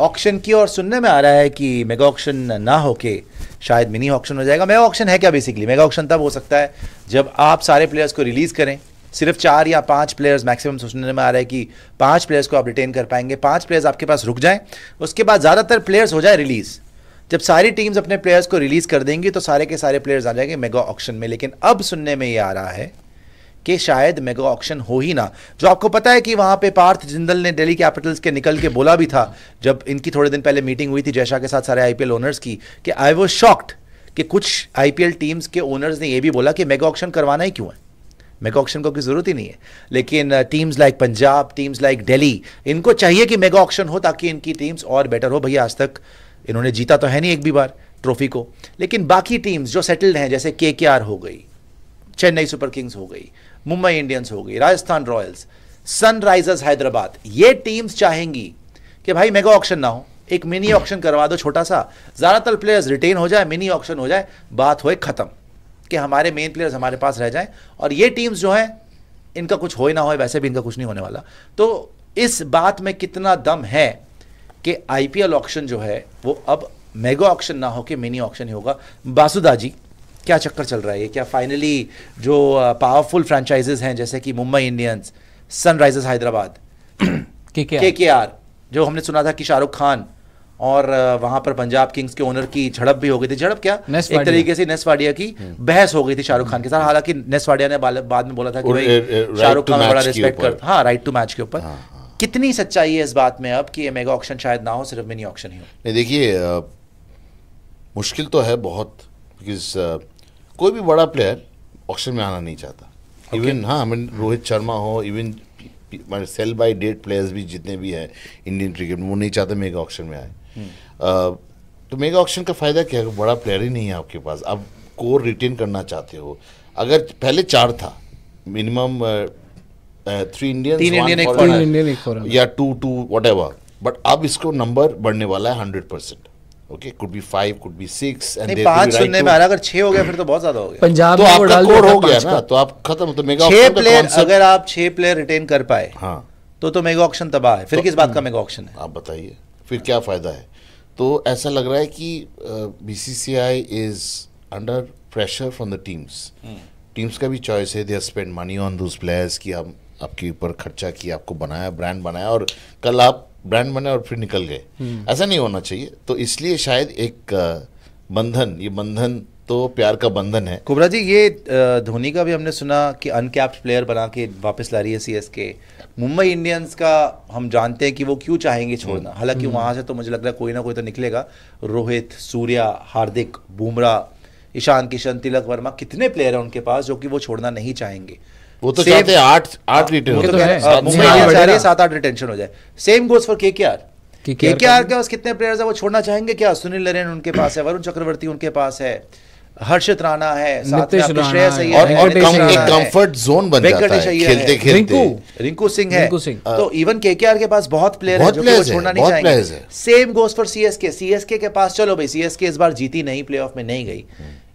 Auction की और सुनने में आ रहा है कि मेगा ऑक्शन ना होके शायद मिनी ऑक्शन हो जाएगा मेगा ऑक्शन है क्या बेसिकली मेगा ऑक्शन तब हो सकता है जब आप सारे प्लेयर्स को रिलीज़ करें सिर्फ चार या पांच प्लेयर्स मैक्सिमम सुनने में आ रहा है कि पांच प्लेयर्स को आप रिटेन कर पाएंगे पांच प्लेयर्स आपके पास रुक जाएं उसके बाद ज़्यादातर प्लेयर्स हो जाए रिलीज़ जब सारी टीम्स अपने प्लेयर्स को रिलीज़ कर देंगी तो सारे के सारे प्लेयर्स आ जाएंगे मेगा ऑक्शन में लेकिन अब सुनने में ये आ रहा है कि शायद मेगा ऑक्शन हो ही ना जो आपको पता है कि वहां पे पार्थ जिंदल ने दिल्ली कैपिटल्स के निकल के बोला भी था जब इनकी थोड़े दिन पहले मीटिंग हुई थी जयशाह के साथ सारे आईपीएल ओनर्स की कि आई वॉज शॉक्ड कि कुछ आईपीएल टीम्स के ओनर्स ने यह भी बोला कि मेगा ऑक्शन करवाना ही क्यों है मेगा ऑक्शन को की जरूरत ही नहीं है लेकिन teams like Punjab teams like Delhi इनको चाहिए कि मेगा ऑक्शन हो ताकि इनकी टीम्स और बेटर हो भैया आज तक इन्होंने जीता तो है नहीं एक भी बार ट्रॉफी को लेकिन बाकी टीम्स जो सेटल्ड हैं जैसे के हो गई चेन्नई सुपर किंग्स हो गई मुंबई इंडियंस हो गई राजस्थान रॉयल्स सनराइजर्स हैदराबाद ये टीम्स चाहेंगी कि भाई मेगा ऑप्शन ना हो एक मिनी ऑप्शन करवा दो छोटा सा ज़्यादातर प्लेयर्स रिटेन हो जाए मिनी ऑप्शन हो जाए बात होए ख़त्म कि हमारे मेन प्लेयर्स हमारे पास रह जाएं और ये टीम्स जो हैं इनका कुछ हो ना हो वैसे भी इनका कुछ नहीं होने वाला तो इस बात में कितना दम है कि आईपीएल ऑक्शन जो है वो अब मेगा ऑक्शन ना हो के मिनी ऑक्शन ही होगा बासुदा जी क्या चक्कर चल रहा है ये क्या फाइनली जो पावरफुल uh, फ्रेंचाइजेज हैं जैसे कि मुंबई इंडियंस सनराइजर्स हैदराबाद के के आर जो हमने सुना था कि शाहरुख खान और uh, वहां पर पंजाब किंग्स के ओनर की झड़प भी हो गई थी झड़प क्या एक तरीके से नेसवाडिया की हम्म। बहस हो गई थी शाहरुख खान के साथ हम्म। हालांकि नेसवाडिया ने बाद में बोला था कि भाई शाहरुख खान बड़ा रिस्पेक्ट कर हाँ राइट टू मैच के ऊपर हाँ, हाँ। कितनी सच्चाई है इस बात में अब कि मेगा ऑक्शन शायद ना हो सिर्फ मिनी ऑक्शन ही हो नहीं देखिए मुश्किल तो है बहुत बिकॉज कोई भी बड़ा प्लेयर ऑक्शन में आना नहीं चाहता इवन okay. हाँ मीन रोहित शर्मा हो इवन मैं सेल बाय डेट प्लेयर्स भी जितने भी हैं इंडियन क्रिकेट में वो नहीं चाहते मेगा ऑक्शन में आए hmm. तो मेगा ऑक्शन का फ़ायदा क्या है बड़ा प्लेयर ही नहीं है आपके पास आप कोर रिटेन करना चाहते हो अगर पहले चार था मिनिमम थ्री इंडियन या टू टू वट बट अब इसको नंबर बढ़ने वाला है hundred percent okay could be five could be six and पांच सुनने तो- में अगर छह हो गया फिर तो बहुत ज्यादा हो गया पंजाब तो आपका कोर हो गया ना तो आप खत्म तो मेगा छह प्लेयर अगर आप छह प्लेयर रिटेन कर पाए हाँ तो तो मेगा ऑक्शन तबाह है फिर तो- किस बात का मेगा हम्म। ऑक्शन है आप बताइए फिर क्या फायदा है तो ऐसा लग रहा है कि BCCI is under pressure from the teams teams का भी चॉइस है they are spend money on those players की हम आपके ऊपर खर्चा किया आपको बनाया ब्रांड बनाया और कल आप ब्रांड बने और फिर निकल गए हम्म। ऐसा नहीं होना चाहिए तो इसलिए शायद एक बंधन ये बंधन तो प्यार का बंधन है कुबरा जी ये धोनी का भी हमने सुना कि अनकैप्ड प्लेयर बना के वापस ला रही है सी के मुंबई इंडियंस का हम जानते हैं कि वो क्यों चाहेंगे छोड़ना हम्म। हालांकि हम्म। वहाँ से तो मुझे लग रहा है कोई ना कोई तो निकलेगा रोहित सूर्या हार्दिक बुमराह ईशान किशन तिलक वर्मा कितने प्लेयर हैं उनके पास जो कि वो छोड़ना नहीं चाहेंगे वो तो चाहते आठ आठ हाँ, तो रिटेन सात आठ रिटेंशन हो जाए सेम गोज फॉर के के आर के पास कितने प्लेयर्स है वो छोड़ना चाहेंगे क्या सुनील नरेन उनके पास है वरुण चक्रवर्ती उनके पास है हर्षित राणा है साथ में और कंफर्ट जोन बन जाता है खेलते खेलते रिंकू रिंकू सिंह है तो इवन केकेआर के पास बहुत प्लेयर है जो छोड़ना नहीं चाहेंगे same goes for CSK CSK के पास चलो भाई सीएसके इस बार जीती नहीं प्लेऑफ में नहीं गई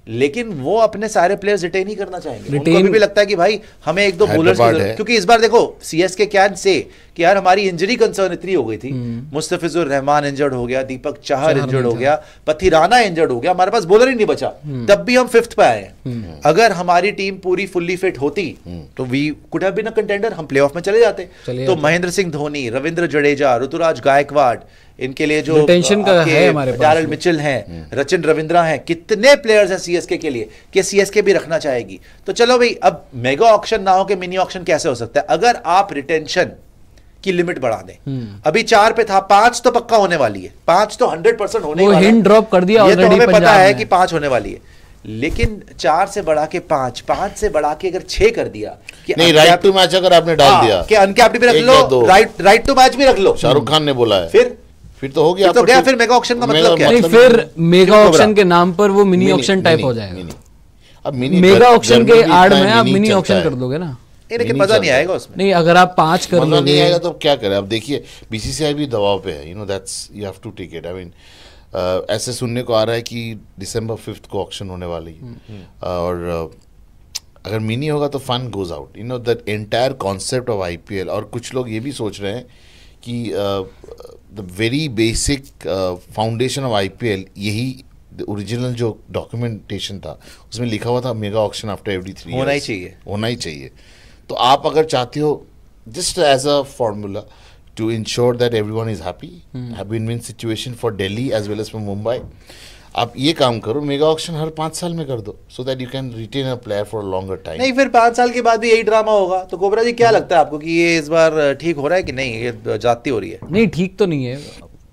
लेकिन वो अपने सारे प्लेयर्स रिटेन ही करना चाहेंगे रिटेन उनको भी, भी लगता है कि भाई हमें एक दो बोलर क्योंकि इस बार देखो सी एस के कैन से कि यार हमारी इंजरी कंसर्न इतनी हो गई थी हम्म। मुस्तफिजुर रहमान इंजर्ड हो गया दीपक चाहर इंजर्ड हो गया पथिराना इंजर्ड हो गया हमारे पास बोलर ही नहीं बचा हम्म। तब भी हम फिफ्थ पे आए हम्म। अगर हमारी टीम पूरी फुल्ली फिट होती तो we could have been a contender हम प्लेऑफ में चले जाते तो महेंद्र सिंह धोनी रविंद्र जडेजा ऋतुराज गायकवाड़ इनके लिए जो टेंशन का है हमारे पास मिचल है हम्म। रचिन रविंद्रा है कितने प्लेयर्स हैं सीएसके के लिए कि सीएसके भी रखना चाहेगी तो चलो भाई अब मेगा ऑप्शन ना हो के मिनी ऑप्शन कैसे हो सकता है अगर आप रिटेंशन की लिमिट बढ़ा दें हम्म। अभी चार पे था पांच तो पक्का होने वाली है पांच तो हंड्रेड परसेंट होने वाली ड्रॉप कर दिया ये तो हमें पता है कि पांच होने वाली है लेकिन चार से बढ़ा के पांच पांच से बढ़ा के अगर छह कर दिया कि नहीं राइट टू मैच अगर आपने डाल हाँ, दिया कि अनकैप्ड भी रख लो राइट राइट टू मैच भी रख लो शाहरुख खान ने बोला है फिर फिर तो हो गया तो गया फिर मेगा ऑप्शन का मतलब क्या है मतलब फिर मेगा ऑप्शन के नाम पर वो मिनी ऑप्शन टाइप हो जाएगा अब मिनी मेगा ऑप्शन के आड़ में आप मिनी ऑप्शन कर दोगे ना लेकिन मजा नहीं आएगा उसमें नहीं अगर आप पांच कर मजा नहीं आएगा तो क्या करें अब देखिए बीसीसीआई भी दबाव पे है you know that's you have to take it I mean ऐसे सुनने को आ रहा है कि दिसंबर फिफ्थ को ऑक्शन होने वाली है हम्म, हम्म। uh, और uh, अगर मिनी होगा तो fun goes out you know that entire concept of IPL और कुछ लोग ये भी सोच रहे हैं कि the very basic foundation of IPL यही ओरिजिनल जो डॉक्यूमेंटेशन था उसमें लिखा हुआ था mega auction after every three होना ही चाहिए होना ही चाहिए तो आप अगर चाहते हो just as a formula to ensure that everyone is happy happy in situation for Delhi as well as for Mumbai आप ये काम करो मेगा ऑक्शन हर पांच साल में कर दो so that you can retain a player for longer time नहीं फिर पांच साल के बाद भी यही ड्रामा होगा तो कोबरा जी क्या हाँ। लगता है आपको कि ये इस बार ठीक हो रहा है कि नहीं ये जाती हो रही है नहीं ठीक तो नहीं है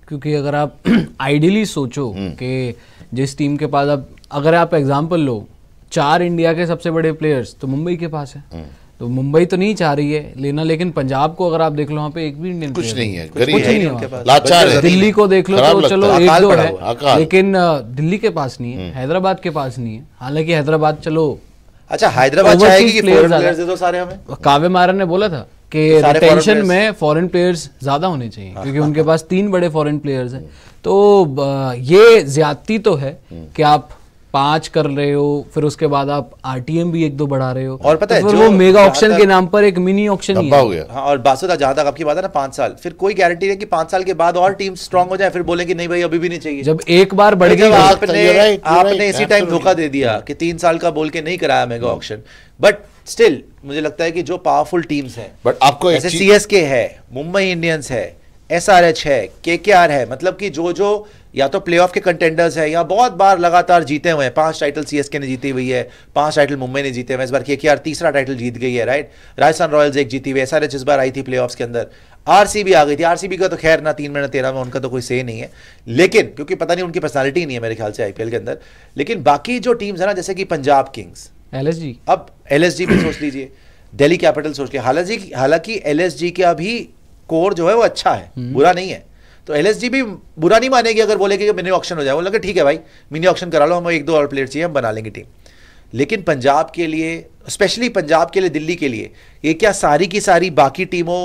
क्योंकि अगर आप आइडियली सोचो हम्म। कि जिस टीम के पास आप अगर आप एग्जाम्पल लो चार इंडिया के सबसे बड़े प्लेयर्स तो मुंबई के पास है हम्म। तो मुंबई तो नहीं चाह रही है लेना लेकिन पंजाब को अगर आप देख लो वहाँ पे एक भी इंडियन कुछ नहीं है गरीब नहीं है लाचार है दिल्ली को देख लो तो चलो एक दो है लेकिन दिल्ली के पास नहीं है हम्म। हैदराबाद के पास नहीं है हालांकि हैदराबाद चलो अच्छा हैदराबाद चाहेगी कि दे दो सारे हमें काव्य मारन ने बोला था कि रिटेंशन में फॉरेन प्लेयर्स ज्यादा होने चाहिए हाँ, क्योंकि हाँ, उनके हाँ। पास तीन बड़े फॉरेन प्लेयर्स हैं तो ये ज्यादती तो है हम्म। कि आप पांच कर रहे हो फिर उसके बाद आप आरटीएम भी एक दो बढ़ा रहे हो और पता तो है जो वो मेगा ऑप्शन के नाम पर एक मिनी ऑप्शन ही हो गया हाँ, और बासुदा जहां तक आपकी बात है ना पांच साल फिर कोई गारंटी नहीं कि पांच साल के बाद और टीम स्ट्रांग हो जाए फिर बोलेंगे नहीं भाई अभी भी नहीं चाहिए जब एक बार बढ़ गई तो- आपने आपने इसी टाइम धोखा दे दिया कि तीन साल का बोल के नहीं कराया मेगा ऑप्शन बट स्टिल मुझे लगता है कि जो पावरफुल टीम्स है बट आपको एस के है मुंबई इंडियंस है एस आर एच है के के आर है मतलब कि जो जो या तो प्लेऑफ के कंटेंडर्स हैं या बहुत बार लगातार जीते हुए हैं पांच टाइटल सीएसके ने जीती हुई है पांच टाइटल मुंबई ने जीते हुए इस बार के के आर तीसरा टाइटल जीत गई है राइट राजस्थान रॉयल्स एक जीती हुई एस आर एच इस बार आई थी प्लेऑफ्स के अंदर आरसीबी आ गई थी आरसीबी का तो खैर ना तीन महीना तेरह में उनका तो कोई से नहीं है लेकिन क्योंकि पता नहीं उनकी पर्सनैलिटी नहीं है मेरे ख्याल से आईपीएल के अंदर लेकिन बाकी जो टीम्स है ना जैसे कि पंजाब किंग्स एल अब एल भी सोच लीजिए दिल्ली कैपिटल सोच के हालांकि हालांकि एलएसजी के अभी कोर जो है वो अच्छा है हम्म। बुरा नहीं है तो एल भी बुरा नहीं मानेगी अगर बोले कि मिनी ऑप्शन हो जाए वो लगे ठीक है भाई मिनी ऑप्शन करा लो हमें एक दो और प्लेयर चाहिए हम बना लेंगे टीम लेकिन पंजाब के लिए स्पेशली पंजाब के लिए दिल्ली के लिए ये क्या सारी की सारी बाकी टीमों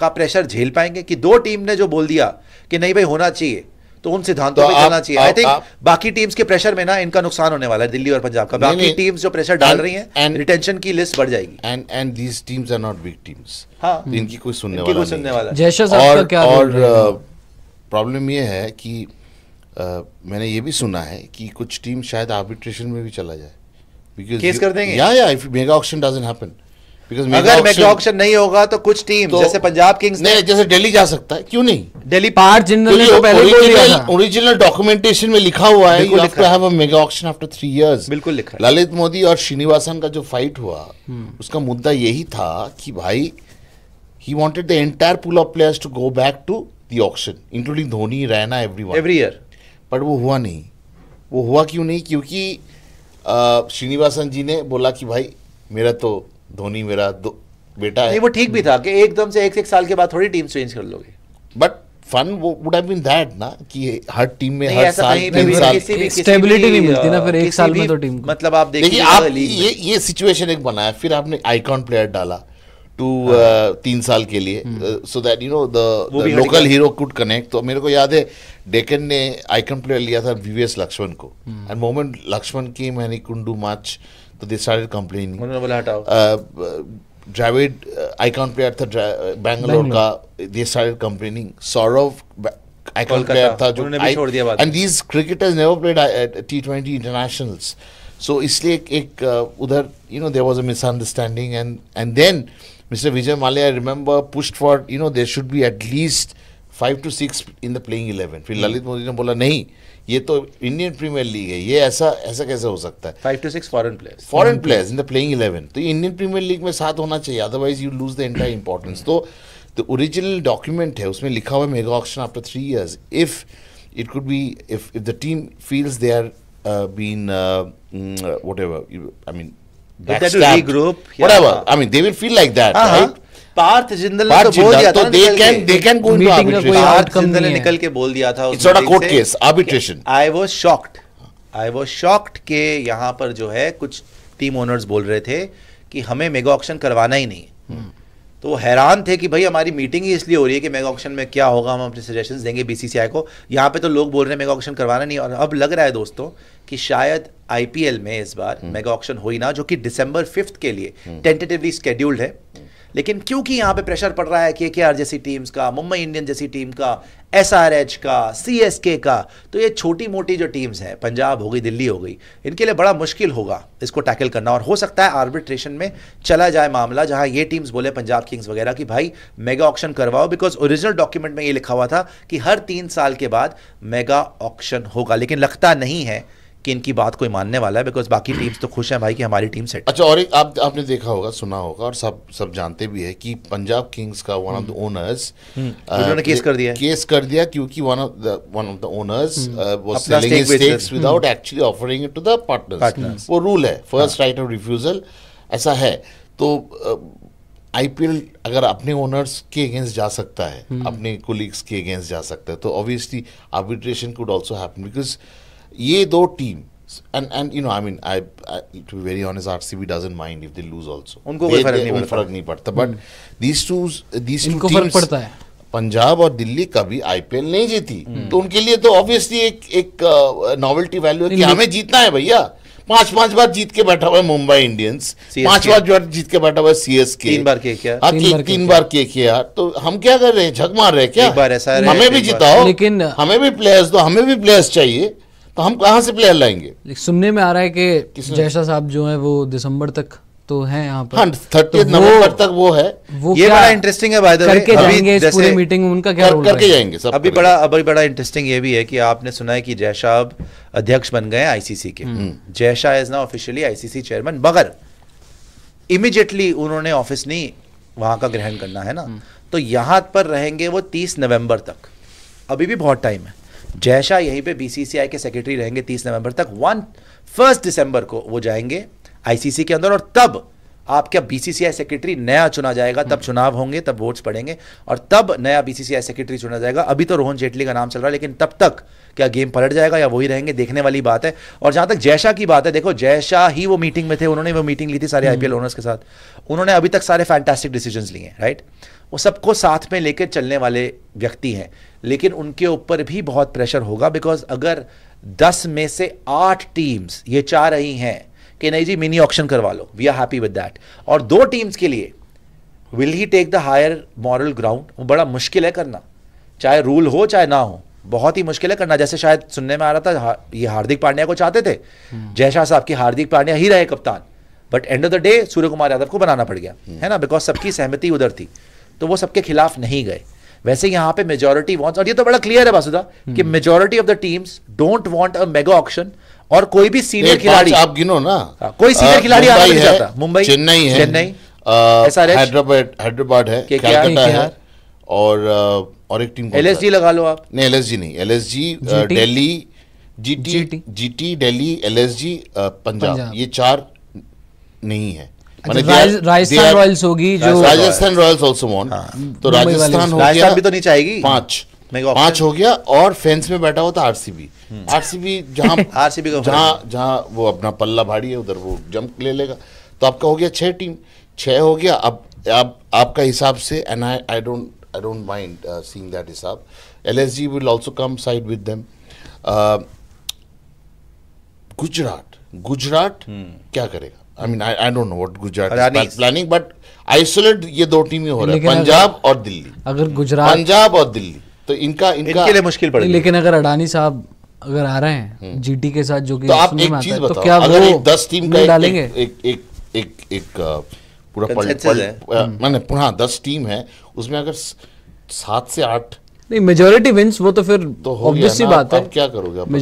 का प्रेशर झेल पाएंगे कि दो टीम ने जो बोल दिया कि नहीं भाई होना चाहिए तो उन सिद्धांतों तो पे चलना चाहिए आई थिंक बाकी टीम्स के प्रेशर में ना इनका नुकसान होने वाला है दिल्ली और पंजाब का बाकी टीम्स जो प्रेशर डाल रही हैं रिटेंशन की लिस्ट बढ़ जाएगी and and these teams are not big teams हां इनकी कोई सुनने वाला नहीं साहब का क्या और प्रॉब्लम ये है कि मैंने ये भी सुना है कि कुछ टीम शायद आर्बिट्रेशन में भी चला जाए बिकॉज केस कर देंगे या या if mega auction doesn't happen अगर मेगा ऑप्शन नहीं होगा तो कुछ टीम तो, जैसे पंजाब किंग्स नहीं जैसे दिल्ली जा सकता है क्यों नहीं दिल्ली पार्ट जनरल तो पहले ओरिजिनल डॉक्यूमेंटेशन में लिखा हुआ है you have to have a mega auction after three years बिल्कुल लिखा है ललित मोदी और श्रीनिवासन का जो फाइट हुआ हम्म। उसका मुद्दा यही था कि भाई he wanted the entire pool of players to go back to the auction including Dhoni Raina everyone every year but वो हुआ नहीं वो हुआ क्यों नहीं क्योंकि श्रीनिवासन जी ने बोला कि भाई मेरा तो धोनी मेरा दो बेटा है नहीं वो ठीक भी था कि एकदम से एक एक साल के बाद थोड़ी टीम चेंज कर लोगे बट फन वो वुड हैव बीन दैट ना कि हर टीम में हर साल में साल स्टेबिलिटी नहीं मिलती ना फिर एक साल में तो टीम मतलब आप देखिए आप ये ये सिचुएशन एक बनाया फिर आपने आइकॉन प्लेयर डाला टू हाँ। तीन साल के लिए so that you know the local hero could connect तो मेरे को याद है डेकन ने आइकन प्लेयर लिया था वीवीएस लक्ष्मण को एंड मोमेंट लक्ष्मण की मैंने कुंडू माच तो दे started complaining उन्होंने बोला हटाओ uh, uh, Dravid, uh, icon player था uh, Bangalore का, they started complaining. Saurav, icon player था जो भी छोड़ दिया बात and these cricketers never played T twenty internationals so इसलिए एक, एक uh, उधर you know there was a misunderstanding and and then mister Vijay Mallya I remember pushed for you know there should be at least five to six in the playing eleven फिर hmm. Lalit Modi ने बोला नहीं ये तो इंडियन प्रीमियर लीग है ये ऐसा ऐसा कैसे हो सकता है five to six foreign players foreign players in the playing eleven तो इंडियन प्रीमियर लीग में साथ होना चाहिए otherwise you lose the entire importance तो द ओरिजिनल डॉक्यूमेंट है उसमें लिखा हुआ mega option after three years if it could be if if the team feels they are been whatever I mean backstabbed, regroup, yeah. whatever. I mean, they will feel like that, uh-huh. right? Parth Jindal ने तो बोल दिया तो था they can they can go into arbitration Parth Jindal ने निकल के बोल दिया था it's not a court case arbitration I was shocked I was shocked के यहां पर जो है कुछ टीम ओनर्स बोल रहे थे कि हमें मेगा ऑक्शन करवाना ही नहीं है hmm. तो हैरान थे कि भाई हमारी मीटिंग ही इसलिए हो रही है कि मेगा ऑक्शन में क्या होगा हम अपने सजेशन देंगे बीसीसीआई को यहाँ पे तो लोग बोल रहे हैं मेगा ऑक्शन करवाना नहीं और अब लग रहा है दोस्तों कि शायद आईपीएल में इस बार मेगा hmm. ऑक्शन हो ही ना जो कि दिसंबर फिफ्थ के लिए टेंटेटिवली hmm. स्केड्यूल्ड है लेकिन क्योंकि यहां पे प्रेशर पड़ रहा है के के आर जैसी टीम्स का मुंबई इंडियन जैसी टीम का एस आर एच का सी एस के का तो ये छोटी मोटी जो टीम्स हैं पंजाब हो गई दिल्ली हो गई इनके लिए बड़ा मुश्किल होगा इसको टैकल करना और हो सकता है आर्बिट्रेशन में चला जाए मामला जहां ये टीम्स बोले पंजाब किंग्स वगैरह कि भाई मेगा ऑक्शन करवाओ बिकॉज ओरिजिनल डॉक्यूमेंट में ये लिखा हुआ था कि हर तीन साल के बाद मेगा ऑक्शन होगा लेकिन लगता नहीं है कि इनकी बात कोई मानने वाला है बिकॉज बाकी टीम्स तो खुश हैं भाई कि हमारी टीम सेट अच्छा और एक आप आपने देखा होगा सुना होगा और सब सब जानते भी है कि पंजाब किंग्स का वन ऑफ द ओनर्स उन्होंने केस कर दिया केस कर दिया क्योंकि one of the one of the owners was selling stakes without actually offering it to the partners वो रूल है फर्स्ट राइट ऑफ रिफ्यूजल ऐसा है तो आईपीएल uh, अगर अपने ओनर्स के अगेंस्ट जा सकता है हम्म। अपने कोलीग्स के अगेंस्ट जा सकता है तो obviously arbitration could also happen because ये दो team and and you know I mean I, I to be very honest RCB doesn't mind if they lose also उनको कोई फर्क नहीं पड़ता फर्क नहीं पड़ता but hmm. these two these two teams पड़ता है पंजाब और दिल्ली कभी आईपीएल नहीं जीती हम्म। तो उनके लिए तो ऑब्वियसली एक एक नॉवेल्टी uh, वैल्यू है कि हमें जीतना है भैया पांच पांच बार जीत के बैठा हुआ है मुंबई इंडियंस पांच बार जो जीत के बैठा हुआ है सीएसके तीन बार के क्या हाँ, तीन, तीन बार के क्या तो हम क्या कर रहे हैं झक मार रहे हैं क्या हमें भी जिताओ लेकिन हमें भी प्लेयर्स दो हमें भी प्लेयर्स चाहिए तो हम कहाँ से प्लेयर लाएंगे सुनने में आ रहा है कि जैसा साहब जो है वो दिसंबर तक तो है यहाँ पर थर्टी हाँ, तो नवंबर तक वो है वो ये बड़ा इंटरेस्टिंग है बाय द वे अभी जैसे मीटिंग उनका क्या कर, करके जाएंगे सब अभी बड़ा अभी बड़ा इंटरेस्टिंग ये भी है कि आपने सुना है कि जय शाह अध्यक्ष बन गए आईसीसी के जय शाह इज ना ऑफिशियली आईसीसी चेयरमैन मगर इमिजिएटली उन्होंने ऑफिस नहीं वहां का ग्रहण करना है ना हम्म। तो यहां पर रहेंगे वो तीस नवम्बर तक अभी भी बहुत टाइम है जयशाह यहीं पे बीसीसीआई के सेक्रेटरी रहेंगे तीस नवंबर तक वन फर्स्ट दिसंबर को वो जाएंगे आईसीसी के अंदर और तब आपका बीसीसीआई सेक्रेटरी नया चुना जाएगा तब हम्म। चुनाव होंगे तब वोट्स पड़ेंगे और तब नया बीसीसीआई सेक्रेटरी चुना जाएगा अभी तो रोहन जेटली का नाम चल रहा है लेकिन तब तक क्या गेम पलट जाएगा या वही रहेंगे देखने वाली बात है और जहां तक जयशाह की बात है देखो जयशाह ही वो मीटिंग में थे उन्होंने वो मीटिंग ली थी सारे आईपीएल हम्म। ओनर्स के साथ उन्होंने अभी तक सारे फैंटेस्टिक डिसीजन लिए राइट वो सबको साथ में लेकर चलने वाले व्यक्ति हैं लेकिन उनके ऊपर भी बहुत प्रेशर होगा बिकॉज अगर दस में से आठ टीम्स ये चाह रही हैं कि नहीं जी मिनी ऑक्शन करवा लो we are happy with that और दो टीम्स के लिए will he take the higher moral ground वो बड़ा मुश्किल है करना चाहे रूल हो चाहे ना हो बहुत ही मुश्किल है करना जैसे शायद सुनने में आ रहा था ये हार्दिक पांड्या को चाहते थे हम्म। जयशाह साहब की हार्दिक पांड्या ही रहे कप्तान but end of the day Surya Kumar Yadav को बनाना पड़ गया हम्म। है ना बिकॉज सबकी सहमति उधर थी तो वो सबके खिलाफ नहीं गए वैसे यहां पे मेजोरिटी वॉन्ट्स और ये तो बड़ा क्लियर है वासुदा हम्म। कि majority of the teams don't want a mega auction और कोई भी सीनियर खिलाड़ी आप गिनो ना हाँ, कोई सीनियर खिलाड़ी आ नहीं जाता मुंबई चेन्नई है चेन्नई हैदराबाद हैदराबाद है कलकत्ता है और और एक टीम एलएसजी लगा लो आप नहीं एलएसजी नहीं LSG Delhi GT GT Delhi LSG Punjab ये चार नहीं है राजस्थान रॉयल्स होगी जो राजस्थान रॉयल्स ऑल्सो वॉन तो राजस्थान राजस्थान भी तो नहीं चाहेगी पांच पांच हो गया और फेंस में बैठा हुआ था आरसीबी आरसीबी हम्म। जहां आरसीबी जहां जहां वो अपना पल्ला भारी है उधर वो जंप ले लेगा तो आपका हो गया छह टीम छह हो गया अब आप आपका हिसाब से and I I don't I don't mind seeing that हिसाब LSG will also come side with them Gujarat Gujarat hmm. क्या करेगा I mean I don't know what Gujarat planning but isolate ये दो टीमें हो रहा है पंजाब और दिल्ली अगर गुजरात पंजाब और दिल्ली तो इनका इनका इनके लिए मुश्किल पड़ेगी लेकिन अगर अडानी साहब अगर आ रहे हैं हम्म। जीटी के साथ जो कि तो आप एक चीज तो बताओ तो क्या अगर एक दस टीम का डालेंगे एक एक एक एक पूरा मैंने हम्म। पुनः दस टीम है उसमें अगर सात से आठ नहीं मेजोरिटी विंस वो तो फिर तो ऑब्वियस सी बात है क्या करोगे